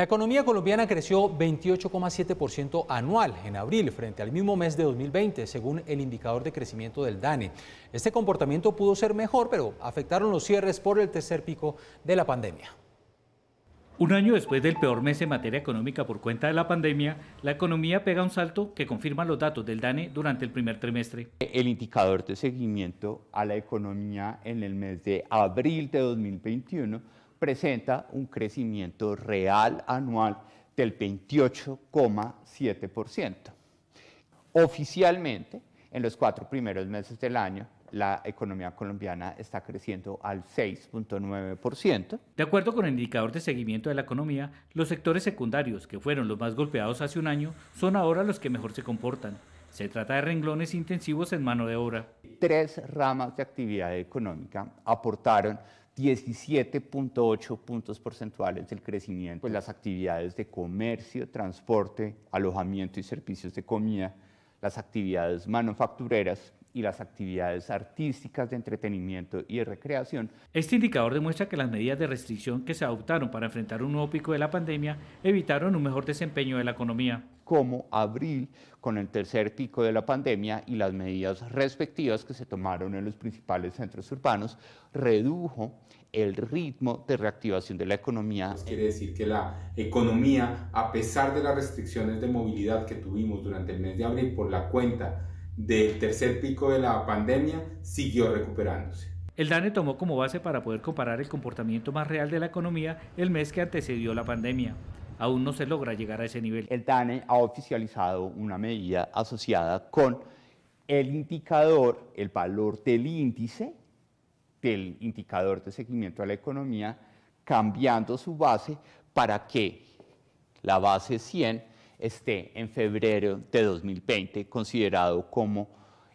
La economía colombiana creció 28,7% anual en abril frente al mismo mes de 2020, según el indicador de crecimiento del DANE. Este comportamiento pudo ser mejor, pero afectaron los cierres por el tercer pico de la pandemia. Un año después del peor mes en materia económica por cuenta de la pandemia, la economía pega un salto que confirman los datos del DANE durante el primer trimestre. El indicador de seguimiento a la economía en el mes de abril de 2021 presenta un crecimiento real anual del 28,7%. Oficialmente, en los cuatro primeros meses del año, la economía colombiana está creciendo al 6.9%. De acuerdo con el indicador de seguimiento de la economía, los sectores secundarios, que fueron los más golpeados hace un año, son ahora los que mejor se comportan. Se trata de renglones intensivos en mano de obra. Tres ramas de actividad económica aportaron 17.8 puntos porcentuales del crecimiento. Pues las actividades de comercio, transporte, alojamiento y servicios de comida, las actividades manufactureras y las actividades artísticas de entretenimiento y recreación. Este indicador demuestra que las medidas de restricción que se adoptaron para enfrentar un nuevo pico de la pandemia evitaron un mejor desempeño de la economía como abril con el tercer pico de la pandemia y las medidas respectivas que se tomaron en los principales centros urbanos, redujo el ritmo de reactivación de la economía. Quiere decir que la economía, a pesar de las restricciones de movilidad que tuvimos durante el mes de abril por la cuenta del tercer pico de la pandemia, siguió recuperándose. El DANE tomó como base para poder comparar el comportamiento más real de la economía el mes que antecedió la pandemia aún no se logra llegar a ese nivel. El DANE ha oficializado una medida asociada con el indicador, el valor del índice, del indicador de seguimiento a la economía, cambiando su base para que la base 100 esté en febrero de 2020 considerado como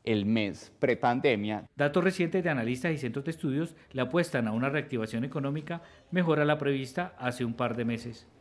el mes prepandemia. Datos recientes de analistas y centros de estudios le apuestan a una reactivación económica mejor a la prevista hace un par de meses.